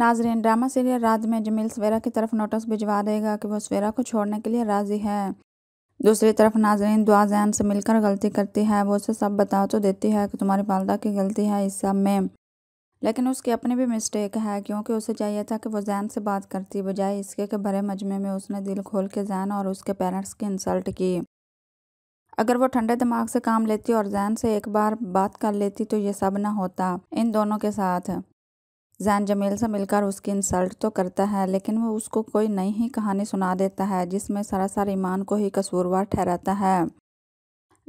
नाजरीन drama serial रात में जमील सवेरा की तरफ नोटिस भिजवा देगा कि वह सवेरा को छोड़ने के लिए राज़ी है दूसरी तरफ नाजरीन दुआ जैन से मिलकर गलती करती है वो उसे सब बता तो देती है कि तुम्हारी वालदा की गलती है इस सब में लेकिन उसकी अपनी भी मिस्टेक है क्योंकि उसे चाहिए था कि वो जैन से बात करती बजाय इसके कि भरे मजमे में उसने दिल खोल के जैन और उसके पेरेंट्स की इंसल्ट की अगर वो ठंडे दिमाग से काम लेती और जैन से एक बार बात कर लेती तो ये सब ना होता इन दोनों के साथ जैन जमील से मिलकर उसकी इंसल्ट तो करता है लेकिन वो उसको कोई नई ही कहानी सुना देता है जिसमें सरासर ईमान को ही कसूरवार ठहराता है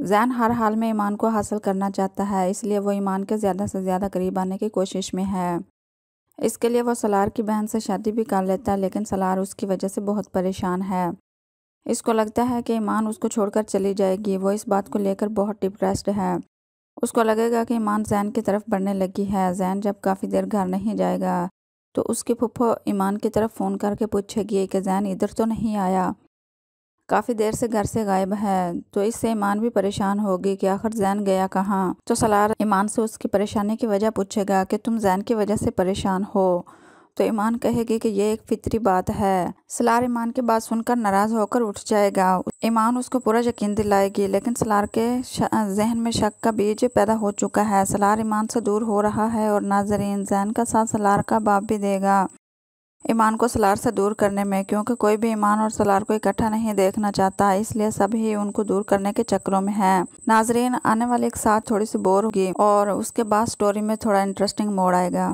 जैन हर हाल में ईमान को हासिल करना चाहता है इसलिए वो ईमान के ज़्यादा से ज़्यादा करीब आने की कोशिश में है इसके लिए वो सलार की बहन से शादी भी कर लेता है लेकिन सलार उसकी वजह से बहुत परेशान है इसको लगता है कि ईमान उसको छोड़कर चली जाएगी वो इस बात को लेकर बहुत डिप्रेस्ड है उसको लगेगा कि ईमान जैन की तरफ बढ़ने लगी है जैन जब काफ़ी देर घर नहीं जाएगा तो उसकी फुफ्फो ईमान की तरफ फ़ोन करके पूछेगी कि जैन इधर तो नहीं आया काफ़ी देर से घर से गायब है तो इससे ईमान भी परेशान होगी कि आखिर जैन गया कहाँ तो सलार ईमान से उसकी परेशानी की वजह पूछेगा कि तुम जैन की वजह से परेशान हो तो ईमान कहेगी कि यह एक फितरी बात है सलार ईमान की बात सुनकर नाराज होकर उठ जाएगा ईमान उसको पूरा यकीन दिलाएगी लेकिन सलार के जहन में शक का बीज पैदा हो चुका है सलार ईमान से दूर हो रहा है और नाजरीन जहन का साथ सलार का बाप भी देगा ईमान को सलार से दूर करने में क्योंकि कोई भी ईमान और सलार को इकट्ठा नहीं देखना चाहता इसलिए सभी उनको दूर करने के चक्रों में हैं नाजरीन आने वाले एक साथ थोड़ी सी बोर होगी और उसके बाद स्टोरी में थोड़ा इंटरेस्टिंग मोड़ आएगा